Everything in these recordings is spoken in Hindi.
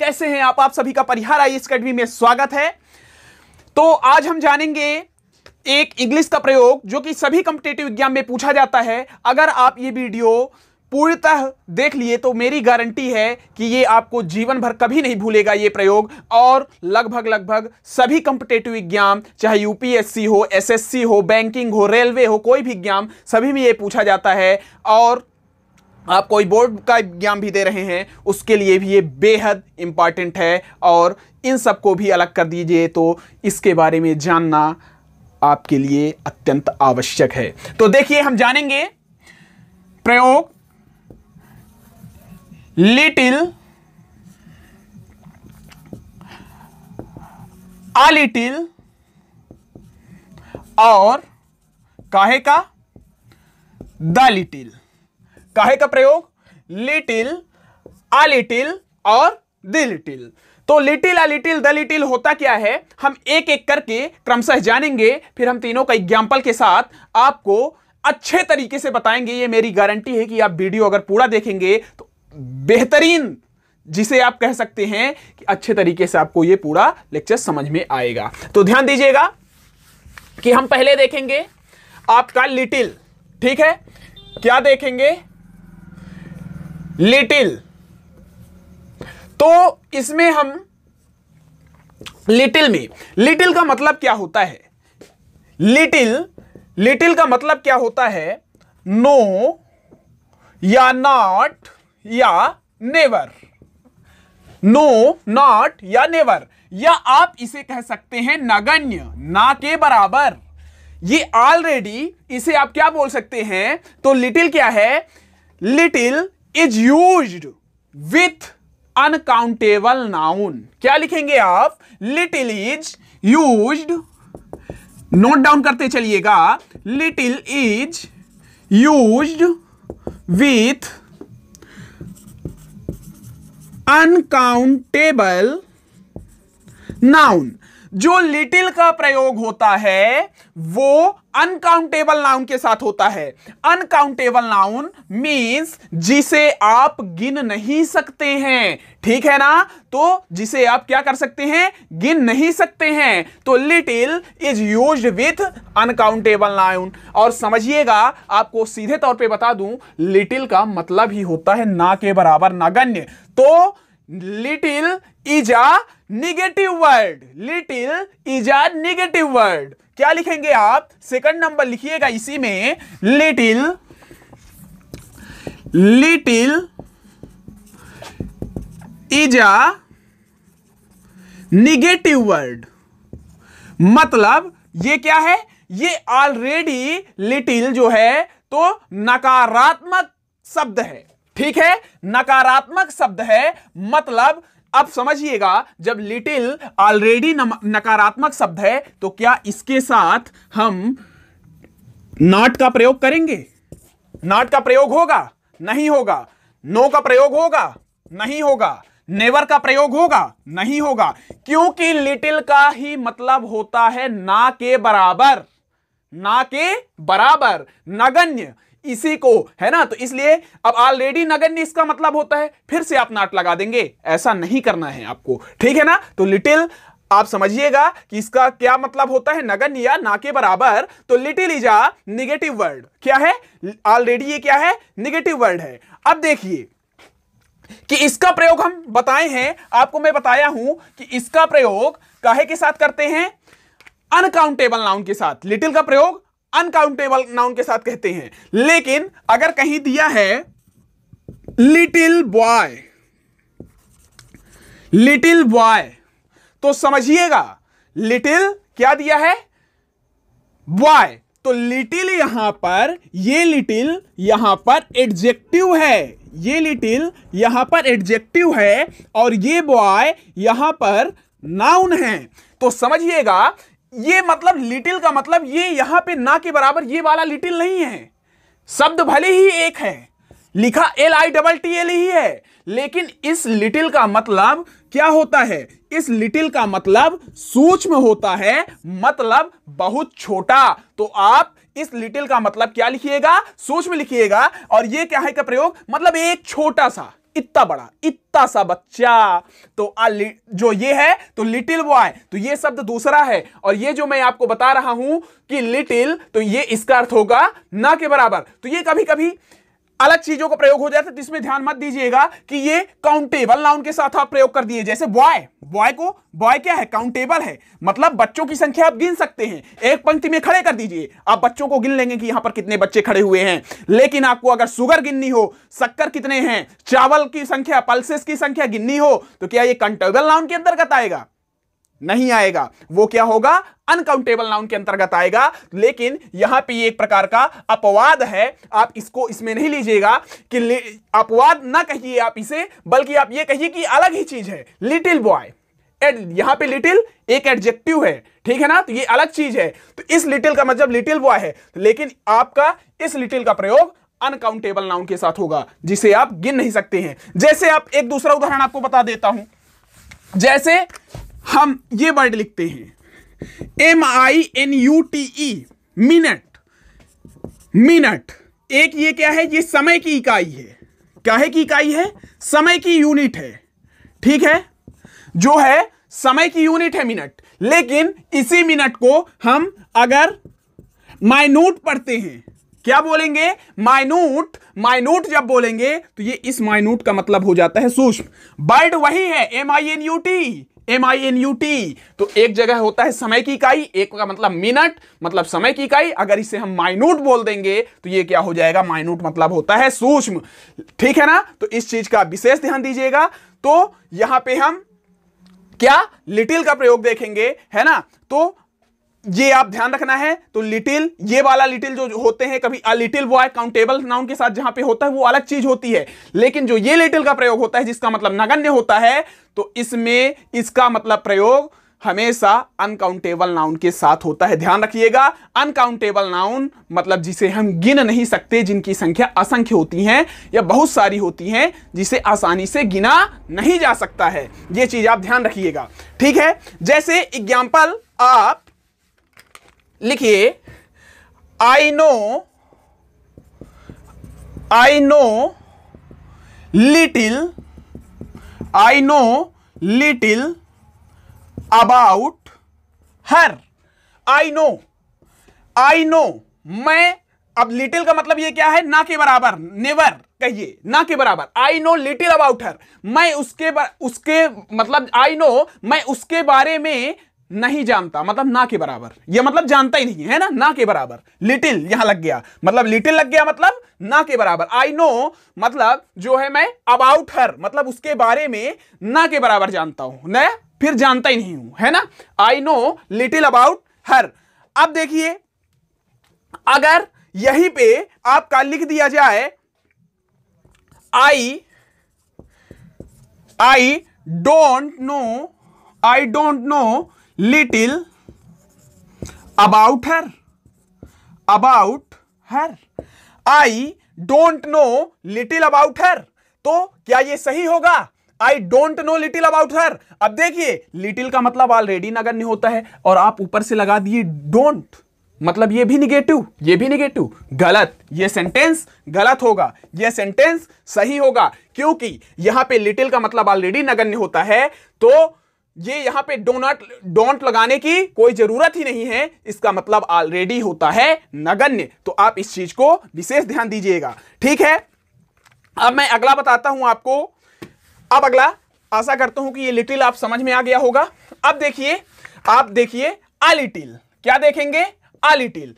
कैसे हैं आप आप सभी का परिहार आई अकेडमी में स्वागत है तो आज हम जानेंगे एक इंग्लिश का प्रयोग जो कि सभी कंपिटेटिव एग्जाम में पूछा जाता है अगर आप ये वीडियो पूर्णतः देख लिए तो मेरी गारंटी है कि ये आपको जीवन भर कभी नहीं भूलेगा ये प्रयोग और लगभग लगभग सभी कंपिटेटिव एग्जाम चाहे यूपीएससी हो एसएससी हो बैंकिंग हो रेलवे हो कोई भी एग्जाम सभी में ये पूछा जाता है और आप कोई बोर्ड का एग्जाम भी दे रहे हैं उसके लिए भी ये बेहद इम्पॉर्टेंट है और इन सबको भी अलग कर दीजिए तो इसके बारे में जानना आपके लिए अत्यंत आवश्यक है तो देखिए हम जानेंगे प्रयोग लिटिल आ लिटिल और काहे का द लिटिल काहे का प्रयोग लिटिल आ लिटिल और द लिटिल तो little a little the little होता क्या है हम एक एक करके क्रमशः जानेंगे फिर हम तीनों का एग्जाम्पल के साथ आपको अच्छे तरीके से बताएंगे ये मेरी गारंटी है कि आप वीडियो अगर पूरा देखेंगे तो बेहतरीन जिसे आप कह सकते हैं कि अच्छे तरीके से आपको ये पूरा लेक्चर समझ में आएगा तो ध्यान दीजिएगा कि हम पहले देखेंगे आपका लिटिल ठीक है क्या देखेंगे लिटिल तो इसमें हम लिटिल में लिटिल का मतलब क्या होता है लिटिल लिटिल का मतलब क्या होता है नो या नॉट या नेवर नो नॉट या नेवर या आप इसे कह सकते हैं नगण्य ना के बराबर ये ऑलरेडी इसे आप क्या बोल सकते हैं तो लिटिल क्या है little is use with uncountable noun क्या लिखेंगे आप little is use note down करते चलिएगा little is use with uncountable noun जो लिटिल का प्रयोग होता है वो अनकाउंटेबल नाउन के साथ होता है अनकाउंटेबल नाउन मीन्स जिसे आप गिन नहीं सकते हैं ठीक है ना तो जिसे आप क्या कर सकते हैं गिन नहीं सकते हैं तो little is use with uncountable noun और समझिएगा आपको सीधे तौर पे बता दूं लिटिल का मतलब ही होता है ना के बराबर नगण्य तो little is a negative word little is a negative word क्या लिखेंगे आप सेकंड नंबर लिखिएगा इसी में little little is a negative word मतलब ये क्या है ये ऑलरेडी लिटिल जो है तो नकारात्मक शब्द है ठीक है नकारात्मक शब्द है मतलब अब समझिएगा जब लिटिल ऑलरेडी नकारात्मक शब्द है तो क्या इसके साथ हम नॉट का प्रयोग करेंगे नॉट का प्रयोग होगा नहीं होगा नो का प्रयोग होगा नहीं होगा नेवर का प्रयोग होगा नहीं होगा क्योंकि लिटिल का ही मतलब होता है ना के बराबर ना के बराबर नगण्य इसी को है ना तो इसलिए अब ऑलरेडी नगण्य इसका मतलब होता है फिर से आप नाट लगा देंगे ऐसा नहीं करना है आपको ठीक है ना तो लिटिल आप समझिएगा कि इसका क्या मतलब होता है नगन या ना के बराबर तो little is a negative word क्या है ऑलरेडी ये क्या है निगेटिव वर्ड है अब देखिए कि इसका प्रयोग हम बताए हैं आपको मैं बताया हूं कि इसका प्रयोग काहे के साथ करते हैं अनकाउंटेबल नाउन के साथ लिटिल का प्रयोग अनकाउंटेबल नाउन के साथ कहते हैं लेकिन अगर कहीं दिया है लिटिल बॉय लिटिल बॉय तो समझिएगा लिटिल क्या दिया है बॉय तो लिटिल यहां पर ये लिटिल यहां पर एडजेक्टिव है ये लिटिल यहां पर एडजेक्टिव है और ये बॉय यहां पर नाउन है तो समझिएगा ये मतलब लिटिल का मतलब ये यहां पे ना के बराबर ये वाला लिटिल नहीं है शब्द भले ही एक है लिखा L I double T L ही है लेकिन इस लिटिल का मतलब क्या होता है इस लिटिल का मतलब सूक्ष्म होता है मतलब बहुत छोटा तो आप इस लिटिल का मतलब क्या लिखिएगा सूक्ष्म लिखिएगा और ये क्या है का प्रयोग मतलब एक छोटा सा इतना बड़ा इतना सा बच्चा तो आ जो ये है तो लिटिल बॉय तो ये शब्द दूसरा है और ये जो मैं आपको बता रहा हूं कि लिटिल तो ये इसका अर्थ होगा ना के बराबर तो ये कभी कभी अलग चीजों का प्रयोग हो जाता है तो इसमें ध्यान मत दीजिएगा कि ये काउंटेबल नाउन के साथ आप प्रयोग कर दिए जैसे बॉय बॉय को बॉय क्या है काउंटेबल है मतलब बच्चों की संख्या आप गिन सकते हैं एक पंक्ति में खड़े कर दीजिए आप बच्चों को गिन लेंगे कि यहां पर कितने बच्चे खड़े हुए हैं लेकिन आपको अगर शुगर गिननी हो शक्कर कितने हैं चावल की संख्या पल्सेस की संख्या गिननी हो तो क्या ये काउंटेबल नाउन के अंतर्गत आएगा नहीं आएगा वो क्या होगा अनकाउंटेबल नाउन के अंतर्गत आएगा लेकिन यहां पे ये एक प्रकार का अपवाद है आप इसको इसमें नहीं लीजिएगा कि अपवाद ना कहिए आप इसे बल्कि आप ये कहिए कि अलग ही चीज है लिटिल बॉय यहां पे लिटिल एक एडजेक्टिव है ठीक है ना तो ये अलग चीज है तो इस लिटिल का मतलब लिटिल बॉय है लेकिन आपका इस लिटिल का प्रयोग अनकाउंटेबल नाउन के साथ होगा जिसे आप गिन नहीं सकते हैं जैसे आप एक दूसरा उदाहरण आपको बता देता हूं जैसे हम ये वर्ड लिखते हैं M I N U T E minute minute एक ये क्या है ये समय की इकाई है क्या है की इकाई है समय की यूनिट है ठीक है जो है समय की यूनिट है मिनट लेकिन इसी मिनट को हम अगर माइनूट पढ़ते हैं क्या बोलेंगे माइनूट माइनूट जब बोलेंगे तो ये इस माइनूट का मतलब हो जाता है सूक्ष्म बर्ड वही है M I N U T M I N U T तो एक जगह होता है समय की इकाई एक का मतलब मिनट मतलब समय की इकाई अगर इसे हम माइनूट बोल देंगे तो ये क्या हो जाएगा माइनूट मतलब होता है सूक्ष्म ठीक है ना तो इस चीज का विशेष ध्यान दीजिएगा तो यहां पे हम क्या लिटिल का प्रयोग देखेंगे है ना तो ये आप ध्यान रखना है तो लिटिल ये वाला लिटिल जो होते हैं कभी a little boy countable noun के साथ जहां पे होता है वो अलग चीज होती है लेकिन जो ये लिटिल का प्रयोग होता है जिसका मतलब नगण्य होता है तो इसमें इसका मतलब प्रयोग हमेशा अनकाउंटेबल नाउन के साथ होता है ध्यान रखिएगा अनकाउंटेबल नाउन मतलब जिसे हम गिन नहीं सकते जिनकी संख्या असंख्य होती है या बहुत सारी होती हैं जिसे आसानी से गिना नहीं जा सकता है ये चीज आप ध्यान रखिएगा ठीक है जैसे एग्जाम्पल आप लिखिए I know I know little I know little about her I know I know मैं अब लिटिल का मतलब ये क्या है ना के बराबर नेवर कहिए ना के बराबर I know little about her मैं उसके उसके मतलब आई नो मैं उसके बारे में नहीं जानता मतलब ना के बराबर ये मतलब जानता ही नहीं है ना ना के बराबर लिटिल यहां लग गया मतलब लिटिल लग गया मतलब ना के बराबर आई नो मतलब जो है मैं अबाउट हर मतलब उसके बारे में ना के बराबर जानता हूं न फिर जानता ही नहीं हूं है ना I know little about her अब देखिए अगर यहीं पे आपका लिख दिया जाए I I don't know I don't know little about her about her I don't know little about her तो क्या ये सही होगा I don't know little about her अब देखिए लिटिल का मतलब ऑलरेडी नगण्य होता है और आप ऊपर से लगा दिए डोंट मतलब ये भी निगेटिव ये भी निगेटिव गलत ये सेंटेंस गलत होगा ये सेंटेंस सही होगा क्योंकि यहां पे लिटिल का मतलब ऑलरेडी नगण्य होता है तो ये यहां पे डोनट डोंट लगाने की कोई जरूरत ही नहीं है इसका मतलब ऑलरेडी होता है नगण्य तो आप इस चीज को विशेष ध्यान दीजिएगा ठीक है अब मैं अगला बताता हूं आपको अब अगला आशा करता हूं कि ये लिटिल आप समझ में आ गया होगा अब देखिए आप देखिए अलिटिल क्या देखेंगे अलिटिल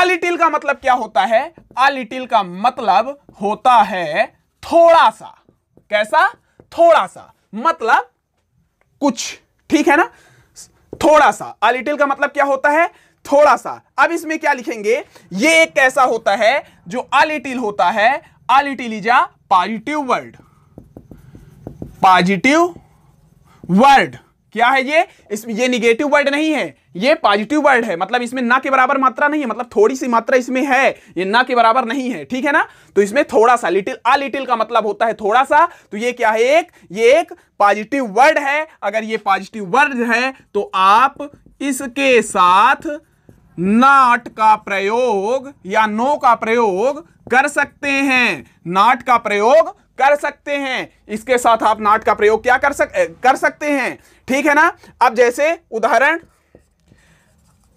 अलिटिल का मतलब क्या होता है अलिटिल का मतलब होता है थोड़ा सा कैसा थोड़ा सा मतलब कुछ ठीक है ना थोड़ा सा अ लिटिल का मतलब क्या होता है थोड़ा सा अब इसमें क्या लिखेंगे ये एक ऐसा होता है जो अ लिटिल होता है a little is a positive word positive word क्या है ये इसमें ये निगेटिव वर्ड नहीं है ये पॉजिटिव वर्ड है मतलब इसमें ना के बराबर मात्रा नहीं है मतलब थोड़ी सी मात्रा इसमें है ये ना के बराबर नहीं है ठीक है ना तो इसमें थोड़ा सा लिटिल अ लिटिल का मतलब होता है थोड़ा सा तो ये क्या है एक ये एक पॉजिटिव वर्ड है अगर ये पॉजिटिव वर्ड है तो आप इसके साथ नाट का प्रयोग या नो का प्रयोग कर सकते हैं नाट का प्रयोग कर सकते हैं इसके साथ आप नाट का प्रयोग क्या कर सकते कर सकते हैं ठीक है ना अब जैसे उदाहरण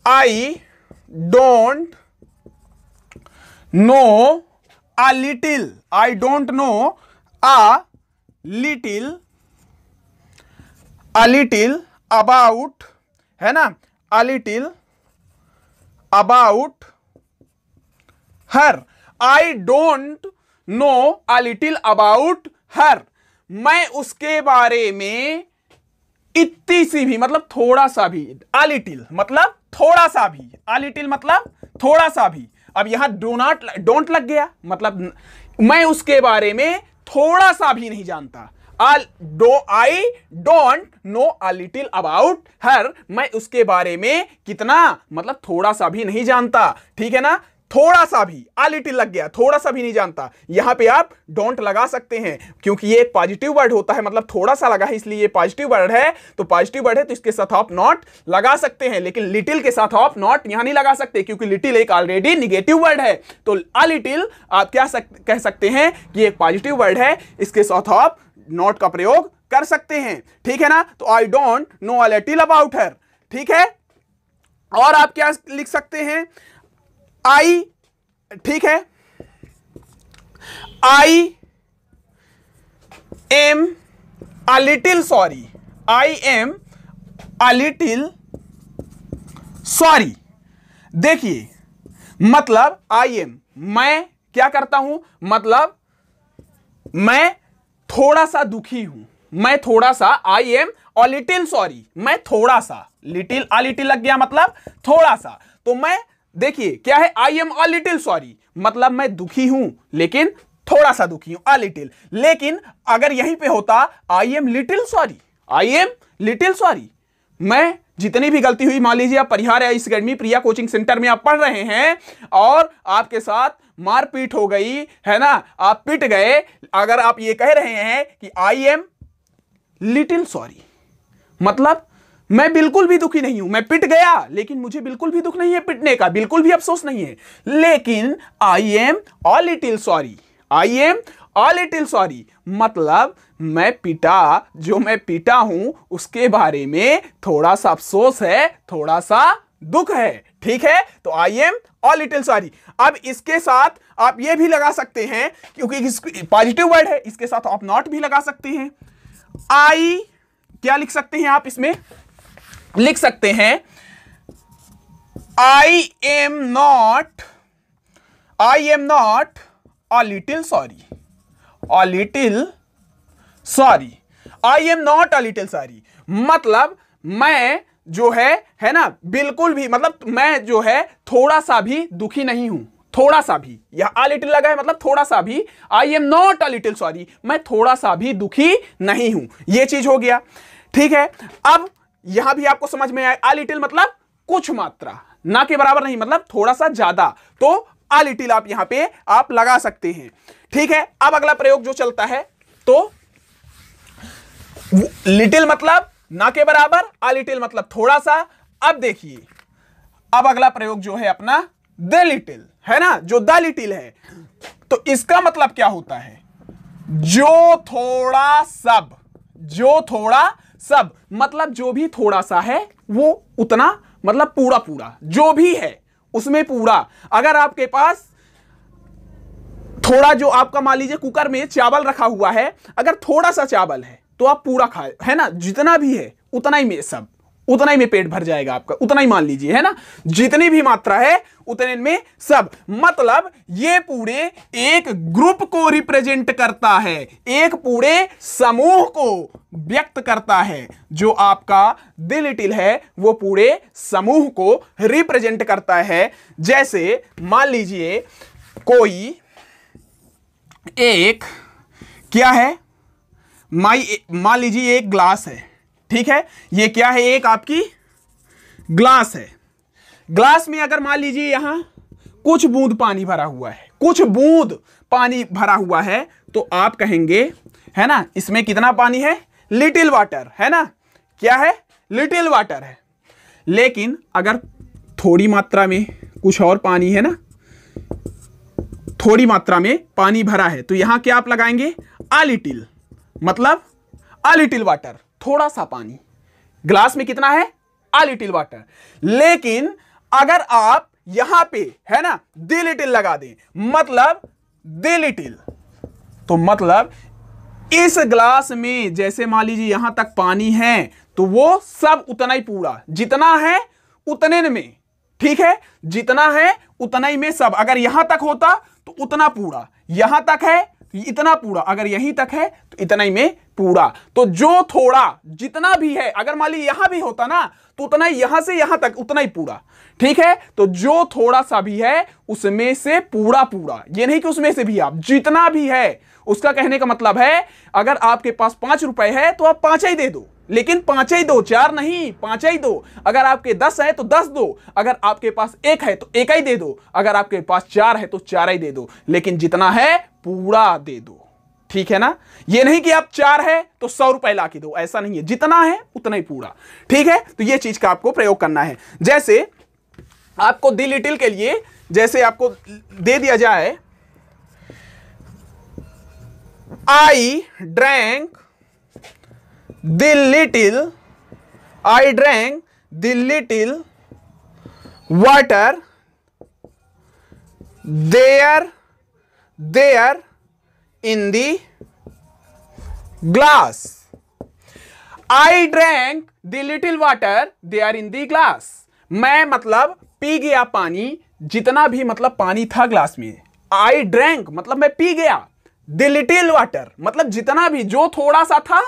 I don't know a little I don't know a little a little about है ना a little about her I don't know a little about her मैं उसके बारे में इतनी सी भी मतलब थोड़ा सा भी अ लिटिल मतलब थोड़ा सा भी अ लिटिल मतलब थोड़ा सा भी अब यहां डो नॉट डोंट लग गया मतलब मैं उसके बारे में थोड़ा सा भी नहीं जानता do I don't know a little about her मैं उसके बारे में कितना मतलब थोड़ा सा भी नहीं जानता ठीक है ना थोड़ा सा भी आ लिटिल लग गया थोड़ा सा भी नहीं जानता यहां पे आप डोंट लगा सकते हैं क्योंकि ये एक पॉजिटिव वर्ड होता है मतलब थोड़ा सा लगा है इसलिए ये पॉजिटिव वर्ड है तो पॉजिटिव वर्ड है तो इसके साथ आप नॉट लगा सकते हैं लेकिन लिटिल के साथ आप नॉट यहां नहीं लगा सकते क्योंकि लिटिल एक ऑलरेडी निगेटिव वर्ड है तो आ लिटिल आप क्या सक, कह सकते हैं कि एक पॉजिटिव वर्ड है इसके साथ आप नॉट का प्रयोग कर सकते हैं ठीक है ना तो I don't know a little about her ठीक है और आप क्या लिख सकते हैं आई ठीक है I am a little sorry I am a little sorry देखिए मतलब आई एम मैं क्या करता हूं मतलब मैं थोड़ा सा दुखी हूं मैं थोड़ा सा I am a little little sorry मैं थोड़ा सा लिटिल अ लिटिल लग गया मतलब थोड़ा सा तो मैं देखिए क्या है I am a little sorry मतलब मैं दुखी हूं लेकिन थोड़ा सा दुखी हूं अ लिटिल लेकिन अगर यहीं पे होता I am little sorry I am little sorry मैं जितनी भी गलती हुई मान लीजिए आप परिहार है इस अकेडमी प्रिया कोचिंग सेंटर में आप पढ़ रहे हैं और आपके साथ मारपीट हो गई है ना आप पिट गए अगर आप ये कह रहे हैं कि आई एम लिटिल सॉरी मतलब मैं बिल्कुल भी दुखी नहीं हूं मैं पिट गया लेकिन मुझे बिल्कुल भी दुख नहीं है पिटने का बिल्कुल भी अफसोस नहीं है लेकिन I am a little sorry I am a little sorry मतलब मैं पिटा जो मैं पिटा हूं उसके बारे में थोड़ा सा अफसोस है थोड़ा सा दुख है ठीक है तो आई एम और लिटिल सॉरी अब इसके साथ आप ये भी लगा सकते हैं क्योंकि पॉजिटिव वर्ड है इसके साथ आप नॉट भी लगा सकते हैं आई क्या लिख सकते हैं आप इसमें लिख सकते हैं I am not I am not a little sorry a little sorry I am not a little sorry मतलब मैं जो है है ना बिल्कुल भी मतलब मैं जो है थोड़ा सा भी दुखी नहीं हूं थोड़ा सा भी यह आ लिटिल लगा है मतलब थोड़ा सा भी I am not a little sorry मैं थोड़ा सा भी दुखी नहीं हूं यह चीज हो गया ठीक है अब यहां भी आपको समझ में आए आ लिटिल मतलब कुछ मात्रा ना के बराबर नहीं मतलब थोड़ा सा ज्यादा तो आ लिटिल आप यहां पे आप लगा सकते हैं ठीक है अब अगला प्रयोग जो चलता है तो लिटिल मतलब ना के बराबर आ लिटिल मतलब थोड़ा सा अब देखिए अब अगला प्रयोग जो है अपना द लिटिल है ना जो द लिटिल है तो इसका मतलब क्या होता है जो थोड़ा सब जो थोड़ा सब मतलब जो भी थोड़ा सा है वो उतना मतलब पूरा पूरा जो भी है उसमें पूरा अगर आपके पास थोड़ा जो आपका मान लीजिए कुकर में चावल रखा हुआ है अगर थोड़ा सा चावल है तो आप पूरा खाए है ना जितना भी है उतना ही में सब उतना ही में पेट भर जाएगा आपका उतना ही मान लीजिए है ना जितनी भी मात्रा है उतने में सब मतलब ये पूरे एक ग्रुप को रिप्रेजेंट करता है एक पूरे समूह को व्यक्त करता है जो आपका दिल इटिल है वो पूरे समूह को रिप्रेजेंट करता है जैसे मान लीजिए कोई एक क्या है माई मान लीजिए एक ग्लास है ठीक है ये क्या है एक आपकी ग्लास है ग्लास में अगर मान लीजिए यहां कुछ बूंद पानी भरा हुआ है कुछ बूंद पानी भरा हुआ है तो आप कहेंगे है ना इसमें कितना पानी है लिटिल वाटर है ना क्या है लिटिल वाटर है लेकिन अगर थोड़ी मात्रा में कुछ और पानी है ना थोड़ी मात्रा में पानी भरा है तो यहां क्या आप लगाएंगे अ लिटिल मतलब अ लिटिल वाटर थोड़ा सा पानी ग्लास में कितना है आ लिटिल वाटर लेकिन अगर आप यहां पे है ना दे लिटिल लगा दें मतलब दे लिटिल तो मतलब इस ग्लास में जैसे मान लीजिए यहां तक पानी है तो वो सब उतना ही पूरा जितना है उतने में ठीक है जितना है उतना ही में सब अगर यहां तक होता तो उतना पूरा यहां तक है इतना पूरा अगर यहीं तक है तो इतना ही में पूरा तो जो थोड़ा जितना भी है अगर मान ली यहां भी होता ना तो उतना ही यहां से यहां तक उतना ही पूरा ठीक है तो जो थोड़ा सा भी है उसमें से पूरा पूरा ये नहीं कि उसमें से भी आप जितना भी है उसका कहने का मतलब है अगर आपके पास पांच रुपए है तो आप पांच ही दे दो लेकिन पांच ही दो चार नहीं पांच ही दो अगर आपके दस है तो दस दो अगर आपके पास एक है तो एक ही दे दो अगर आपके पास चार है तो चार ही दे दो लेकिन जितना है पूरा दे दो ठीक है ना ये नहीं कि आप चार है तो सौ रुपए ला के दो ऐसा नहीं है जितना है उतना ही पूरा ठीक है तो यह चीज का आपको प्रयोग करना है जैसे आपको दी लिटिल के लिए जैसे आपको दे दिया जाए I drank the little I drank the little water there there in the glass I drank the little water there in the glass मैं मतलब पी गया पानी जितना भी मतलब पानी था ग्लास में आई ड्रैंक मतलब मैं पी गया द लिटिल वाटर मतलब जितना भी जो थोड़ा सा था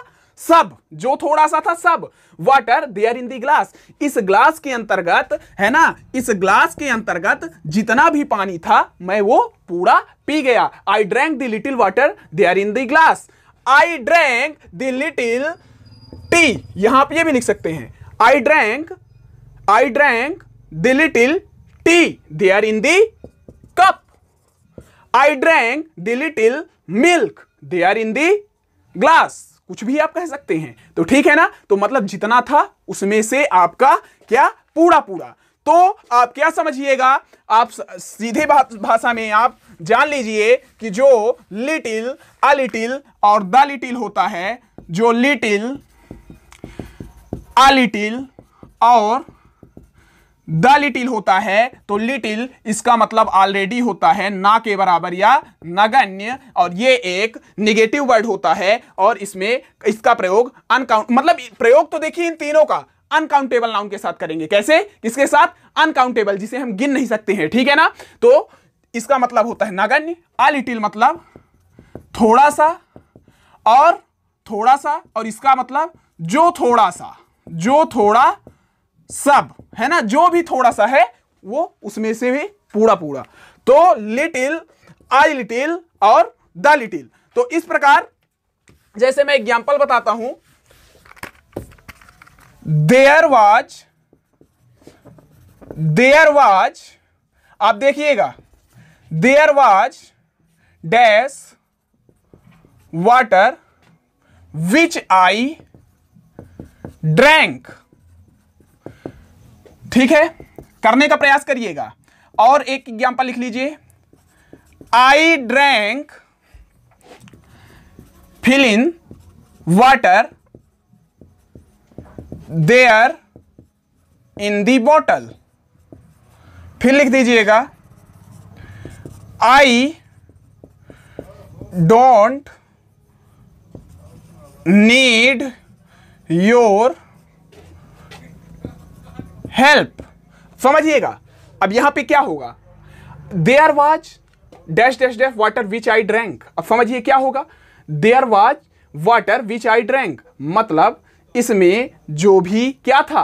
सब जो थोड़ा सा था सब water there in the glass इस ग्लास के अंतर्गत है ना इस ग्लास के अंतर्गत जितना भी पानी था मैं वो पूरा पी गया I drank the little water there in the glass I drank the little tea यहां पे ये भी लिख सकते हैं I drank I drank the little tea there in the cup I drank the little milk there in the glass कुछ भी आप कह सकते हैं तो ठीक है ना तो मतलब जितना था उसमें से आपका क्या पूरा पूरा तो आप क्या समझिएगा आप सीधे भाषा में आप जान लीजिए कि जो लिटिल अ लिटिल और द लिटिल होता है जो लिटिल अ लिटिल और द लिटिल होता है तो लिटिल इसका मतलब ऑलरेडी होता है ना के बराबर या नगण्य और ये एक निगेटिव वर्ड होता है और इसमें इसका प्रयोग अनकाउंट मतलब प्रयोग तो देखिए इन तीनों का अनकाउंटेबल नाउन के साथ करेंगे कैसे किसके साथ अनकाउंटेबल जिसे हम गिन नहीं सकते हैं ठीक है ना तो इसका मतलब होता है नगण्य अ लिटिल मतलब थोड़ा सा और थोड़ा सा और इसका मतलब जो थोड़ा सा जो थोड़ा सब है ना जो भी थोड़ा सा है वो उसमें से भी पूरा पूरा तो लिटिल आई लिटिल और द लिटिल तो इस प्रकार जैसे मैं एग्जाम्पल बताता हूं देयर वाज देयर वाज आप देखिएगा there was dash water which I drank ठीक है करने का प्रयास करिएगा और एक एग्जाम्पल लिख लीजिए I drank fill in water there in the bottle फिर लिख दीजिएगा I don't need your help समझिएगा अब यहां पे क्या होगा there was dash dash dash water which I drank अब समझिए क्या होगा there was water which I drank मतलब इसमें जो भी क्या था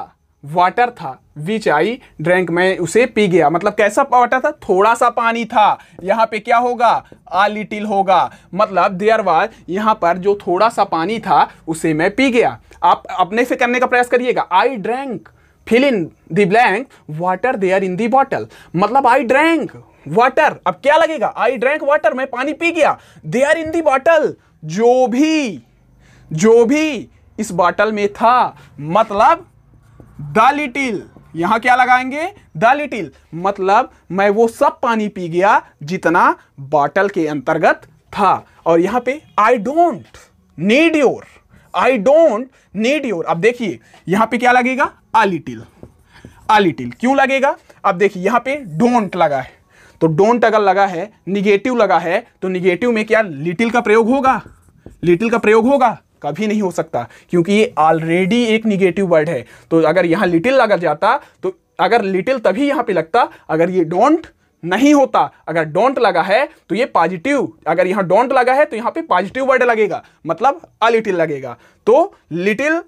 वाटर था विच आई ड्रैंक मैं उसे पी गया मतलब कैसा वाटर था थोड़ा सा पानी था यहाँ पे क्या होगा आ लिटिल होगा मतलब देयर वाज यहाँ पर जो थोड़ा सा पानी था उसे मैं पी गया आप अपने से करने का प्रयास करिएगा I drank fill in the blank water are in the bottle मतलब आई ड्रैंक वाटर अब क्या लगेगा आई ड्रैंक वाटर मैं पानी पी गया they are in the bottle जो भी जो भी इस बॉटल में था मतलब द लिटिल यहां क्या लगाएंगे द लिटिल मतलब मैं वो सब पानी पी गया जितना बॉटल के अंतर्गत था और यहां पे I don't need your I don't need your अब देखिए यहां पे क्या लगेगा आ लिटिल क्यों लगेगा अब देखिए यहाँ पे डोंट लगा है तो डोंट अगर लगा है निगेटिव लगा है तो निगेटिव में क्या लिटिल का प्रयोग होगा लिटिल का प्रयोग होगा कभी नहीं हो सकता क्योंकि ये ऑलरेडी एक निगेटिव वर्ड है तो अगर यहां लिटिल लगा जाता तो अगर लिटिल तभी यहां पे लगता अगर ये डोंट नहीं होता अगर डोंट लगा है तो ये पॉजिटिव अगर यहां डोंट लगा है तो यहां पे पॉजिटिव वर्ड लगेगा मतलब अलिटिल लगेगा तो लिटिल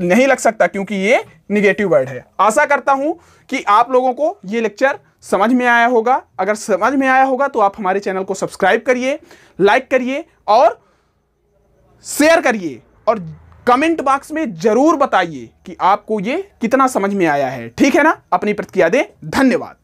नहीं लग सकता क्योंकि ये निगेटिव वर्ड है आशा करता हूं कि आप लोगों को ये लेक्चर समझ में आया होगा अगर समझ में आया होगा तो आप हमारे चैनल को सब्सक्राइब करिए लाइक करिए और शेयर करिए और कमेंट बॉक्स में जरूर बताइए कि आपको ये कितना समझ में आया है ठीक है ना अपनी प्रतिक्रिया दें धन्यवाद